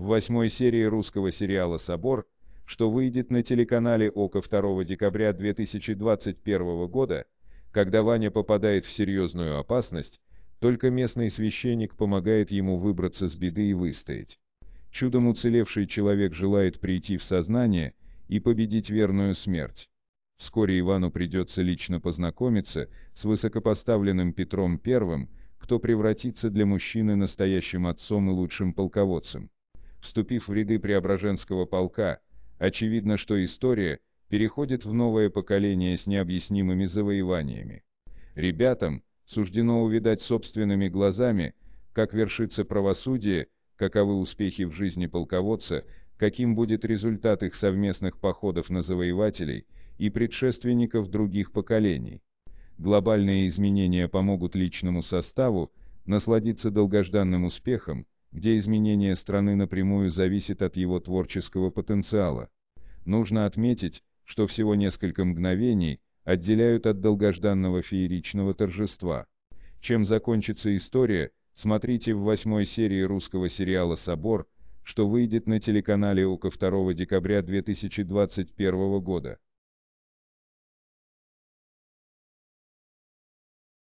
в восьмой серии русского сериала «Собор», что выйдет на телеканале «Око» 2 декабря 2021 года, когда Ваня попадает в серьезную опасность, только местный священник помогает ему выбраться с беды и выстоять. Чудом уцелевший человек желает прийти в сознание и победить верную смерть. Вскоре Ивану придется лично познакомиться с высокопоставленным Петром I, кто превратится для мужчины настоящим отцом и лучшим полководцем вступив в ряды Преображенского полка, очевидно, что история переходит в новое поколение с необъяснимыми завоеваниями. Ребятам суждено увидать собственными глазами, как вершится правосудие, каковы успехи в жизни полководца, каким будет результат их совместных походов на завоевателей и предшественников других поколений. Глобальные изменения помогут личному составу насладиться долгожданным успехом, где изменение страны напрямую зависит от его творческого потенциала. Нужно отметить, что всего несколько мгновений отделяют от долгожданного фееричного торжества. Чем закончится история, смотрите в восьмой серии русского сериала «Собор», что выйдет на телеканале УК 2 декабря 2021 года.